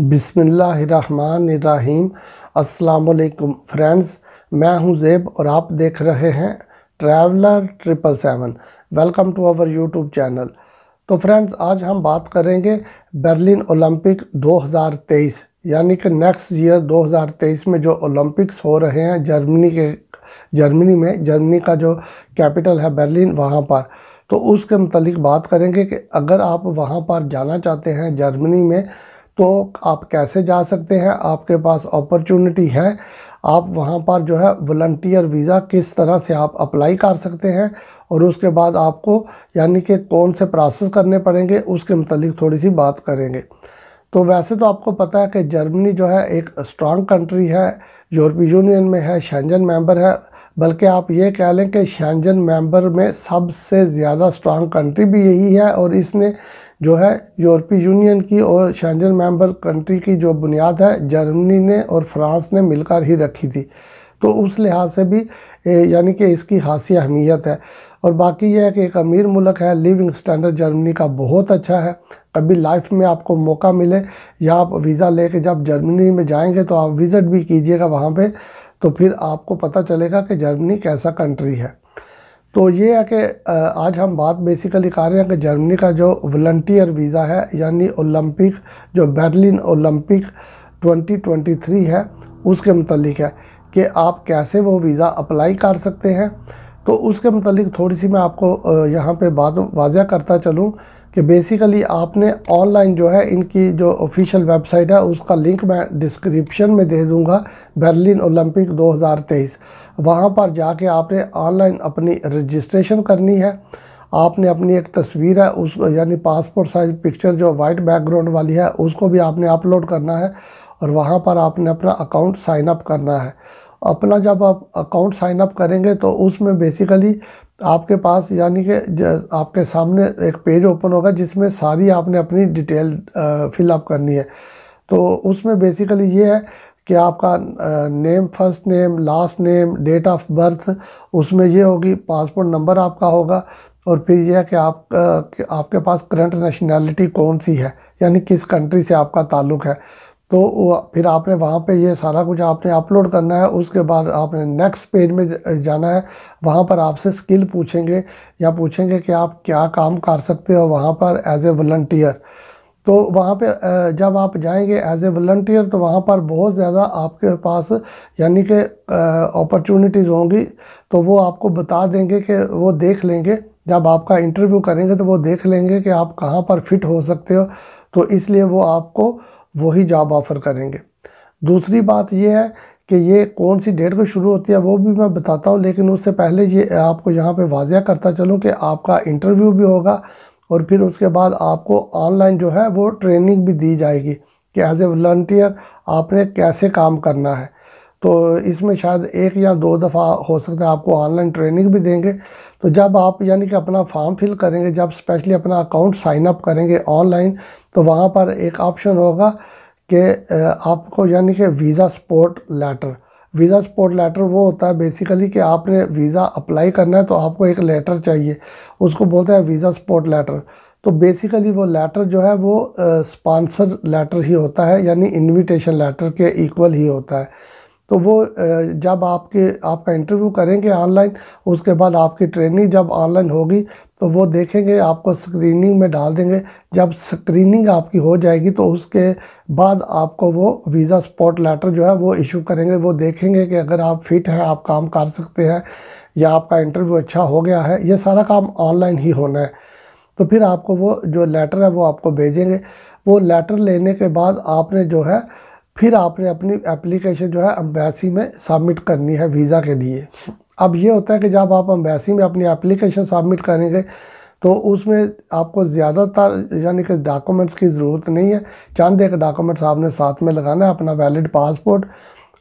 बिसमीम अल्लाम फ्रेंड्स मैं हूं जेब और आप देख रहे हैं traveller triple seven welcome to our YouTube channel तो फ्रेंड्स आज हम बात करेंगे बर्लिन ओलंपिक 2023 यानी कि नेक्स्ट ईयर 2023 में जो ओलंपिक्स हो रहे हैं जर्मनी के जर्मनी में जर्मनी का जो कैपिटल है बर्लिन वहाँ पर तो उसके मतलब बात करेंगे कि अगर आप वहाँ पर जाना चाहते हैं जर्मनी में तो आप कैसे जा सकते हैं आपके पास अपॉर्चुनिटी है आप वहाँ पर जो है वॉल्टियर वीज़ा किस तरह से आप अप्लाई कर सकते हैं और उसके बाद आपको यानी कि कौन से प्रोसेस करने पड़ेंगे उसके मतलब थोड़ी सी बात करेंगे तो वैसे तो आपको पता है कि जर्मनी जो है एक स्ट्रांग कंट्री है यूरोपीय यूनियन में है शेंजन मेंबर है बल्कि आप ये कह लें कि शेंजन मेंबर में सबसे ज़्यादा स्ट्रॉन्ग कंट्री भी यही है और इसने जो है यूरोपीय यूनियन की और शेंजन मेंबर कंट्री की जो बुनियाद है जर्मनी ने और फ्रांस ने मिलकर ही रखी थी तो उस लिहाज से भी यानी कि इसकी खासी अहमियत है और बाकी यह है कि एक अमीर मुल्क है लिविंग स्टैंडर्ड जर्मनी का बहुत अच्छा है कभी लाइफ में आपको मौका मिले या आप वीज़ा लेके जब जर्मनी में जाएंगे तो आप विज़िट भी कीजिएगा वहाँ पे तो फिर आपको पता चलेगा कि जर्मनी कैसा कंट्री है तो ये है कि आज हम बात बेसिकली कर रहे हैं कि जर्मनी का जो वॉल्टियर वीज़ा है यानी ओलंपिक जो बर्लिन ओलंपिक 2023 है उसके मतलब है कि आप कैसे वो वीज़ा अप्लाई कर सकते हैं तो उसके मतलब थोड़ी सी मैं आपको यहाँ पे बात करता चलूँ कि बेसिकली आपने ऑनलाइन जो है इनकी जो ऑफिशियल वेबसाइट है उसका लिंक मैं डिस्क्रिप्शन में दे दूँगा बर्लिन ओलंपिक 2023 वहाँ पर जाके आपने ऑनलाइन अपनी रजिस्ट्रेशन करनी है आपने अपनी एक तस्वीर है उस यानी पासपोर्ट साइज पिक्चर जो वाइट बैकग्राउंड वाली है उसको भी आपने अपलोड करना है और वहाँ पर आपने अपना अकाउंट साइन अप करना है अपना जब आप अकाउंट साइन अप करेंगे तो उसमें बेसिकली आपके पास यानी कि आपके सामने एक पेज ओपन होगा जिसमें सारी आपने अपनी डिटेल फिलअप करनी है तो उसमें बेसिकली ये है कि आपका name first name last name date of birth उसमें ये होगी पासपोर्ट नंबर आपका होगा और फिर यह है कि आप आपके पास करंट नेशनैलिटी कौन सी है यानी किस कंट्री से आपका ताल्लुक़ है तो फिर आपने वहाँ पे ये सारा कुछ आपने अपलोड करना है उसके बाद आपने नेक्स्ट पेज में जाना है वहाँ पर आपसे स्किल पूछेंगे या पूछेंगे कि आप क्या काम कर सकते हो वहाँ पर एज ए वलंटियर तो वहाँ पे जब आप जाएंगे एज ए वॉल्टियर तो वहाँ पर बहुत ज़्यादा आपके पास यानी कि अपॉर्चुनिटीज़ होंगी तो वो आपको बता देंगे कि वो देख लेंगे जब आपका इंटरव्यू करेंगे तो वो देख लेंगे कि आप कहाँ पर फिट हो सकते हो तो इसलिए वो आपको वही जॉब ऑफ़र करेंगे दूसरी बात यह है कि ये कौन सी डेट को शुरू होती है वो भी मैं बताता हूँ लेकिन उससे पहले ये आपको यहाँ पे वाजिया करता चलूँ कि आपका इंटरव्यू भी होगा और फिर उसके बाद आपको ऑनलाइन जो है वो ट्रेनिंग भी दी जाएगी कि एज ए वलंटियर आपने कैसे काम करना है तो इसमें शायद एक या दो दफ़ा हो सकता है आपको ऑनलाइन ट्रेनिंग भी देंगे तो जब आप यानी कि अपना फॉर्म फिल करेंगे जब स्पेशली अपना अकाउंट साइन अप करेंगे ऑनलाइन तो वहाँ पर एक ऑप्शन होगा कि आपको यानी कि visa support letter visa support letter वो होता है बेसिकली कि आपने वीज़ा अप्लाई करना है तो आपको एक लेटर चाहिए उसको बोलते हैं वीज़ा सपोर्ट लेटर तो बेसिकली वो लेटर जो है वो स्पॉन्सर लेटर ही होता है यानी इनविटेशन लेटर के इक्वल ही होता है तो वो जब आपके आपका इंटरव्यू करेंगे ऑनलाइन उसके बाद आपकी ट्रेनिंग जब ऑनलाइन होगी तो वो देखेंगे आपको स्क्रीनिंग में डाल देंगे जब स्क्रीनिंग आपकी हो जाएगी तो उसके बाद आपको वो वीज़ा स्पॉट लेटर जो है वो इशू करेंगे वो देखेंगे कि अगर आप फिट हैं आप काम कर सकते हैं या आपका इंटरव्यू अच्छा हो गया है ये सारा काम ऑनलाइन ही होना है तो फिर आपको वो जो लेटर है वो आपको भेजेंगे वो लेटर लेने के बाद आपने जो है फिर आपने अपनी एप्लीकेशन जो है अम्बेसी में सबमिट करनी है वीज़ा के लिए अब ये होता है कि जब आप अम्बेसी में अपनी एप्लीकेशन सबमिट करेंगे तो उसमें आपको ज़्यादातर यानी कि डॉक्यूमेंट्स की ज़रूरत नहीं है चंद एक डॉक्यूमेंट्स आपने साथ में लगाना है अपना वैलिड पासपोर्ट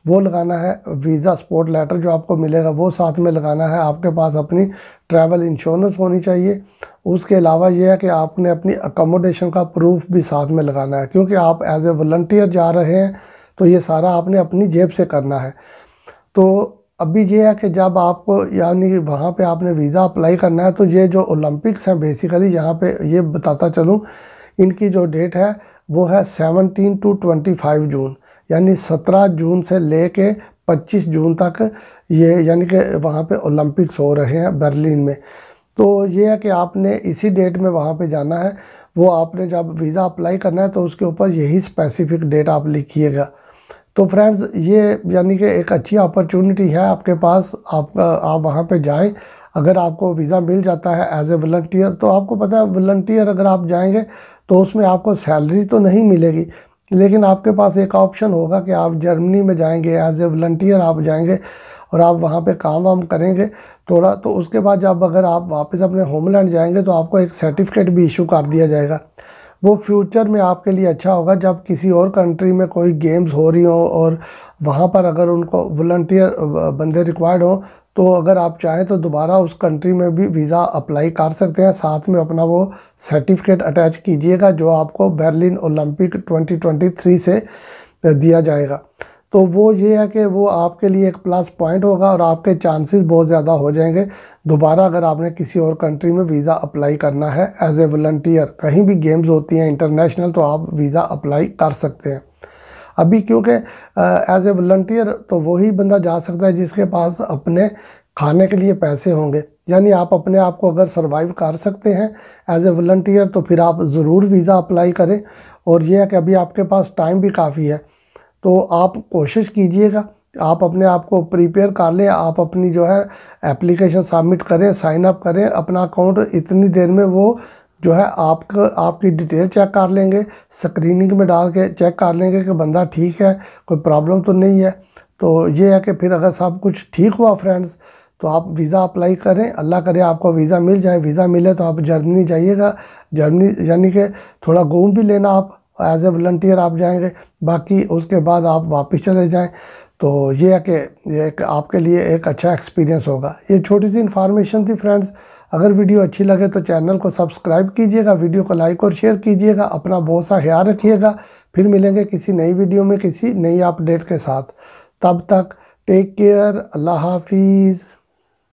वो लगाना है वीज़ा सपोर्ट लेटर जो आपको मिलेगा वो साथ में लगाना है आपके पास अपनी ट्रैवल इंश्योरेंस होनी चाहिए उसके अलावा यह है कि आपने अपनी अकोमोडेशन का प्रूफ भी साथ में लगाना है क्योंकि आप एज ए वॉल्टियर जा रहे हैं तो ये सारा आपने अपनी जेब से करना है तो अभी ये है कि जब आपको यानी वहाँ पर आपने वीज़ा अप्लाई करना है तो ये जो ओलंपिक्स हैं बेसिकली यहाँ पे ये बताता चलूँ इनकी जो डेट है वो है seventeen two twenty five June यानी 17 जून से ले कर पच्चीस जून तक ये यानी कि वहाँ पे ओलंपिक्स हो रहे हैं बर्लिन में तो ये है कि आपने इसी डेट में वहाँ पे जाना है वो आपने जब वीज़ा अप्लाई करना है तो उसके ऊपर यही स्पेसिफिक डेट आप लिखिएगा तो फ्रेंड्स ये यानी कि एक अच्छी अपॉर्चुनिटी है आपके पास आप आप वहाँ पे जाएं अगर आपको वीज़ा मिल जाता है एज ए वलंटियर तो आपको पता है वलंटियर अगर आप जाएंगे तो उसमें आपको सैलरी तो नहीं मिलेगी लेकिन आपके पास एक ऑप्शन होगा कि आप जर्मनी में जाएंगे एज ए वलंटियर आप जाएंगे और आप वहाँ पे काम वाम करेंगे थोड़ा तो उसके बाद जब अगर आप वापस अपने होमलैंड जाएंगे तो आपको एक सर्टिफिकेट भी इशू कर दिया जाएगा वो फ्यूचर में आपके लिए अच्छा होगा जब किसी और कंट्री में कोई गेम्स हो रही हो और वहाँ पर अगर उनको वॉल्टियर बंदे रिक्वायर्ड हों तो अगर आप चाहें तो दोबारा उस कंट्री में भी वीज़ा अप्लाई कर सकते हैं साथ में अपना वो सर्टिफिकेट अटैच कीजिएगा जो आपको बर्लिन ओलंपिक 2023 से दिया जाएगा तो वो ये है कि वो आपके लिए एक प्लस पॉइंट होगा और आपके चांसेस बहुत ज़्यादा हो जाएंगे दोबारा अगर आपने किसी और कंट्री में वीज़ा अप्लाई करना है एज ए वॉल्टियर कहीं भी गेम्स होती हैं इंटरनेशनल तो आप वीज़ा अप्लाई कर सकते हैं अभी क्योंकि एज ए वलंटियर तो वही बंदा जा सकता है जिसके पास अपने खाने के लिए पैसे होंगे यानी आप अपने आप को अगर सर्वाइव कर सकते हैं एज ए वॉल्टियर तो फिर आप ज़रूर वीज़ा अप्लाई करें और यह है कि अभी आपके पास टाइम भी काफ़ी है तो आप कोशिश कीजिएगा आप अपने आप को प्रिपेयर कर लें आप अपनी जो है एप्लीकेशन सबमिट करें साइन अप करें अपना अकाउंट इतनी देर में वो जो है आपका आपकी डिटेल चेक कर लेंगे स्क्रीनिंग में डाल के चेक कर लेंगे कि बंदा ठीक है कोई प्रॉब्लम तो नहीं है तो ये है कि फिर अगर सब कुछ ठीक हुआ फ्रेंड्स तो आप वीज़ा अप्लाई करें अल्लाह करे आपको वीज़ा मिल जाए वीज़ा मिले तो आप जर्मनी जाइएगा जर्मनी यानी कि थोड़ा घूम भी लेना आप एज ए वॉल्टियर आप जाएंगे बाकी उसके बाद आप वापस चले जाएं तो ये है कि ये एक आपके लिए एक अच्छा एक्सपीरियंस होगा ये छोटी सी इन्फॉर्मेशन थी फ्रेंड्स अगर वीडियो अच्छी लगे तो चैनल को सब्सक्राइब कीजिएगा वीडियो को लाइक और शेयर कीजिएगा अपना बहुत सा ख्याल रखिएगा फिर मिलेंगे किसी नई वीडियो में किसी नई अपडेट के साथ तब तक टेक केयर अल्लाह हाफिज़